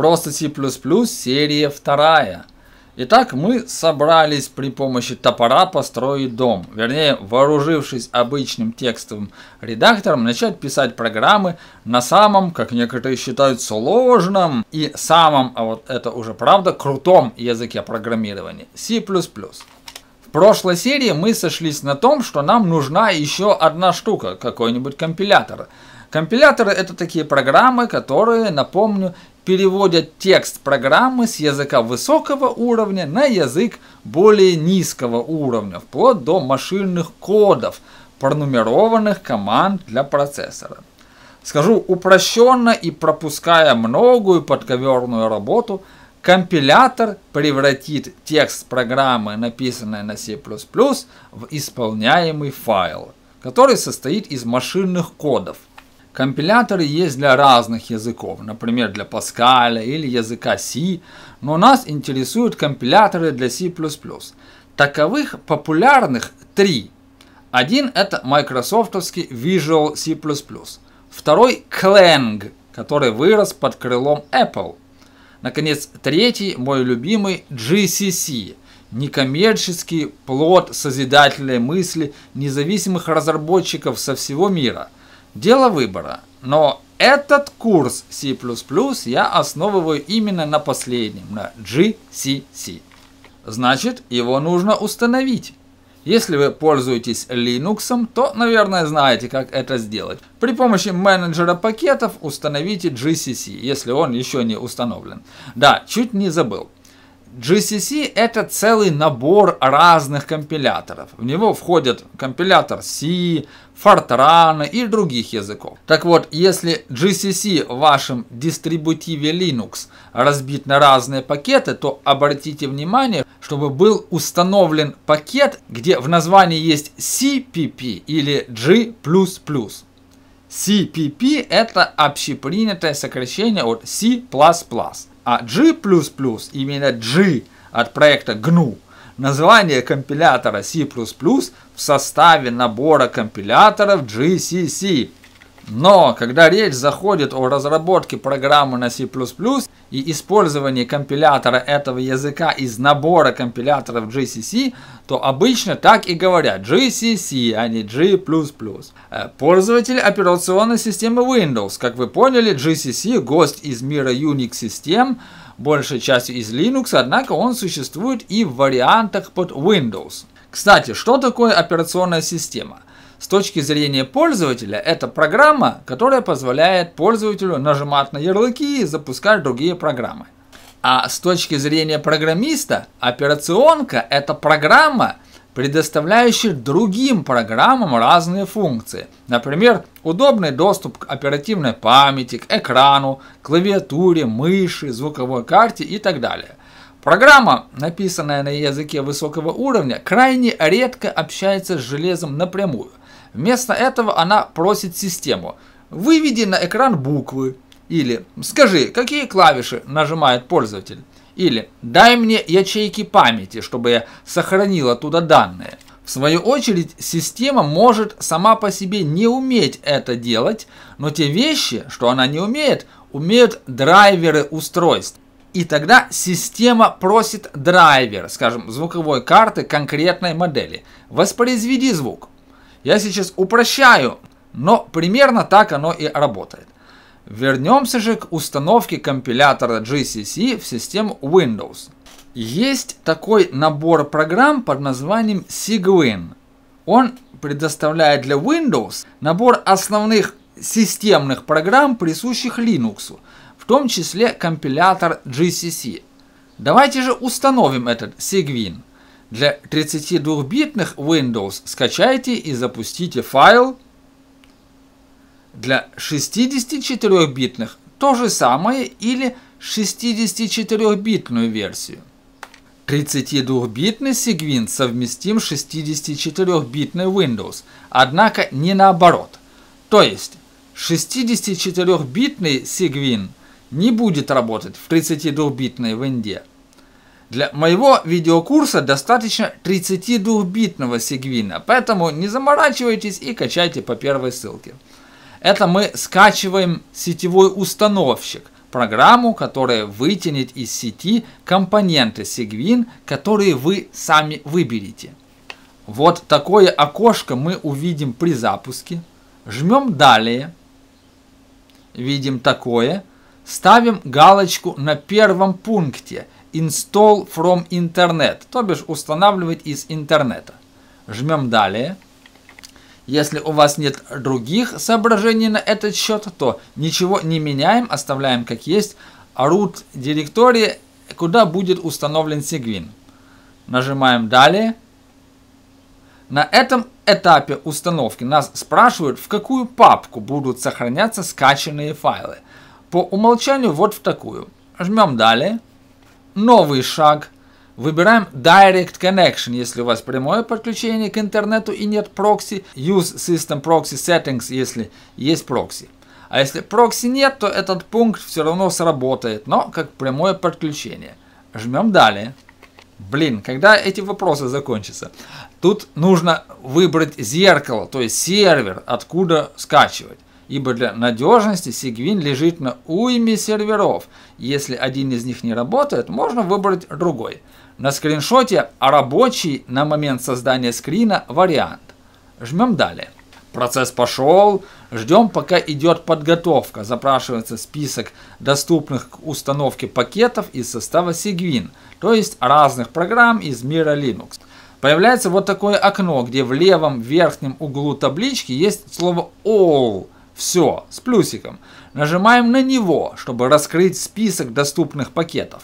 Просто C++ серия вторая. Итак, мы собрались при помощи топора построить дом. Вернее, вооружившись обычным текстовым редактором, начать писать программы на самом, как некоторые считают, сложном и самом, а вот это уже правда, крутом языке программирования C++. В прошлой серии мы сошлись на том, что нам нужна еще одна штука, какой-нибудь компилятор. Компиляторы – это такие программы, которые, напомню, переводят текст программы с языка высокого уровня на язык более низкого уровня, вплоть до машинных кодов, пронумерованных команд для процессора. Скажу упрощенно и пропуская многую подковерную работу, компилятор превратит текст программы, написанной на C++, в исполняемый файл, который состоит из машинных кодов – Компиляторы есть для разных языков, например, для Паскаля или языка C, но нас интересуют компиляторы для C++. Таковых популярных три. Один – это майкрософтовский Visual C++, второй – Clang, который вырос под крылом Apple. Наконец, третий – мой любимый GCC – некоммерческий плод созидательной мысли независимых разработчиков со всего мира – Дело выбора. Но этот курс C++ я основываю именно на последнем, на GCC. Значит, его нужно установить. Если вы пользуетесь Linux, то, наверное, знаете, как это сделать. При помощи менеджера пакетов установите GCC, если он еще не установлен. Да, чуть не забыл. GCC – это целый набор разных компиляторов. В него входят компилятор C, Fortran и других языков. Так вот, если GCC в вашем дистрибутиве Linux разбит на разные пакеты, то обратите внимание, чтобы был установлен пакет, где в названии есть CPP или G++. CPP – это общепринятое сокращение от C++. А G++, именно G от проекта GNU, название компилятора C++ в составе набора компиляторов GCC, но когда речь заходит о разработке программы на C++ и использовании компилятора этого языка из набора компиляторов GCC, то обычно так и говорят GCC, а не G++. Э, пользователь операционной системы Windows. Как вы поняли, GCC – гость из мира Unix систем, большей частью из Linux, однако он существует и в вариантах под Windows. Кстати, что такое операционная система? С точки зрения пользователя, это программа, которая позволяет пользователю нажимать на ярлыки и запускать другие программы. А с точки зрения программиста, операционка – это программа, предоставляющая другим программам разные функции. Например, удобный доступ к оперативной памяти, к экрану, клавиатуре, мыши, звуковой карте и так далее. Программа, написанная на языке высокого уровня, крайне редко общается с железом напрямую. Вместо этого она просит систему «Выведи на экран буквы» или «Скажи, какие клавиши нажимает пользователь» или «Дай мне ячейки памяти, чтобы я сохранила туда данные». В свою очередь, система может сама по себе не уметь это делать, но те вещи, что она не умеет, умеют драйверы устройств. И тогда система просит драйвер, скажем, звуковой карты конкретной модели. Воспроизведи звук. Я сейчас упрощаю, но примерно так оно и работает. Вернемся же к установке компилятора GCC в систему Windows. Есть такой набор программ под названием Sigwin. Он предоставляет для Windows набор основных системных программ, присущих Linux, в том числе компилятор GCC. Давайте же установим этот Sigwin – для 32-битных Windows скачайте и запустите файл. Для 64-битных то же самое или 64-битную версию. 32-битный Segwin совместим с 64-битной Windows, однако не наоборот. То есть 64-битный Segwin не будет работать в 32-битной винде – для моего видеокурса достаточно 32-битного сегвина, поэтому не заморачивайтесь и качайте по первой ссылке. Это мы скачиваем сетевой установщик, программу, которая вытянет из сети компоненты сегвин, которые вы сами выберете. Вот такое окошко мы увидим при запуске. Жмем «Далее». Видим такое. Ставим галочку на первом пункте – install from internet, то бишь устанавливать из интернета. Жмем далее. Если у вас нет других соображений на этот счет, то ничего не меняем, оставляем как есть. Root директории, куда будет установлен сегвин. Нажимаем далее. На этом этапе установки нас спрашивают, в какую папку будут сохраняться скачанные файлы. По умолчанию вот в такую. Жмем далее новый шаг. Выбираем Direct Connection, если у вас прямое подключение к интернету и нет прокси. Use System Proxy Settings, если есть прокси. А если прокси нет, то этот пункт все равно сработает, но как прямое подключение. Жмем далее. Блин, когда эти вопросы закончатся? Тут нужно выбрать зеркало, то есть сервер, откуда скачивать ибо для надежности Сигвин лежит на уйме серверов. Если один из них не работает, можно выбрать другой. На скриншоте а рабочий на момент создания скрина вариант. Жмем далее. Процесс пошел. Ждем, пока идет подготовка. Запрашивается список доступных к установке пакетов из состава Sigwin, то есть разных программ из мира Linux. Появляется вот такое окно, где в левом верхнем углу таблички есть слово All – все, с плюсиком. Нажимаем на него, чтобы раскрыть список доступных пакетов.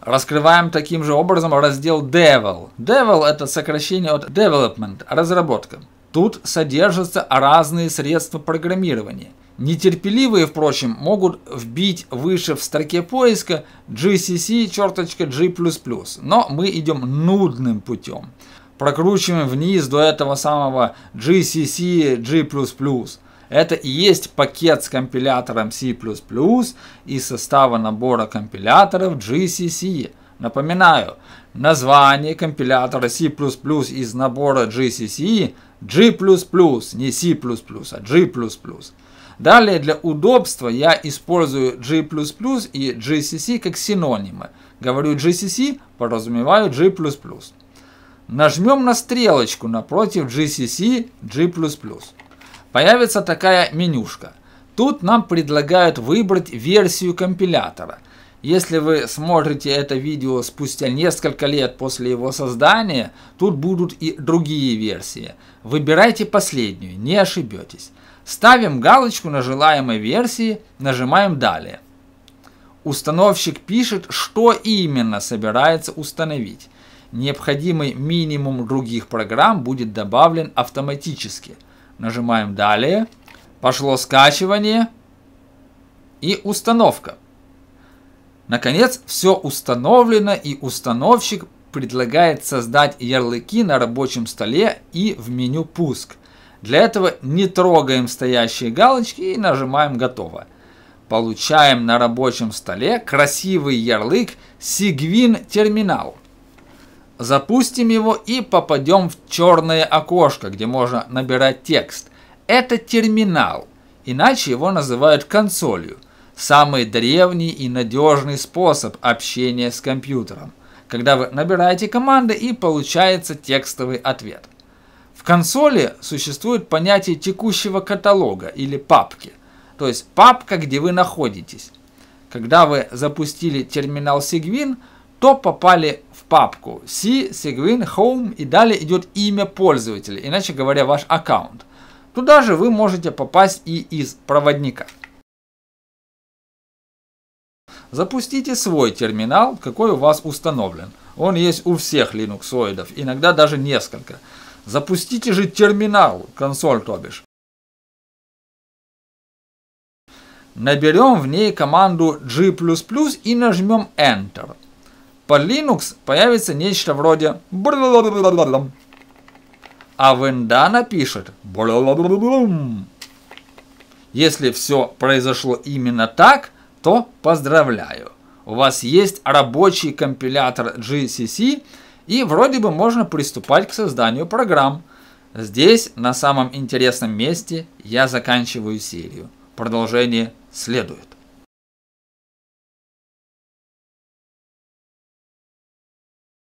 Раскрываем таким же образом раздел Devil. Devil это сокращение от Development, разработка. Тут содержатся разные средства программирования. Нетерпеливые, впрочем, могут вбить выше в строке поиска gcc g++, но мы идем нудным путем. Прокручиваем вниз до этого самого gcc g++. Это и есть пакет с компилятором C++ и состава набора компиляторов GCC. Напоминаю, название компилятора C++ из набора GCC G++, не C++, а G++. Далее для удобства я использую G++ и GCC как синонимы. Говорю GCC, подразумеваю G++. Нажмем на стрелочку напротив GCC G++ появится такая менюшка. Тут нам предлагают выбрать версию компилятора. Если вы смотрите это видео спустя несколько лет после его создания, тут будут и другие версии. Выбирайте последнюю, не ошибетесь. Ставим галочку на желаемой версии, нажимаем «Далее». Установщик пишет, что именно собирается установить. Необходимый минимум других программ будет добавлен автоматически – Нажимаем «Далее». Пошло скачивание и установка. Наконец, все установлено и установщик предлагает создать ярлыки на рабочем столе и в меню «Пуск». Для этого не трогаем стоящие галочки и нажимаем «Готово». Получаем на рабочем столе красивый ярлык «Сигвин Терминал». Запустим его и попадем в черное окошко, где можно набирать текст. Это терминал, иначе его называют консолью. Самый древний и надежный способ общения с компьютером, когда вы набираете команды и получается текстовый ответ. В консоли существует понятие текущего каталога или папки, то есть папка, где вы находитесь. Когда вы запустили терминал Sigwin, то попали папку C, Segwin, Home и далее идет имя пользователя, иначе говоря, ваш аккаунт. Туда же вы можете попасть и из проводника. Запустите свой терминал, какой у вас установлен. Он есть у всех линуксоидов, иногда даже несколько. Запустите же терминал, консоль то бишь. Наберем в ней команду G++ и нажмем Enter по Linux появится нечто вроде а Венда напишет Если все произошло именно так, то поздравляю. У вас есть рабочий компилятор GCC, и вроде бы можно приступать к созданию программ. Здесь, на самом интересном месте, я заканчиваю серию. Продолжение следует.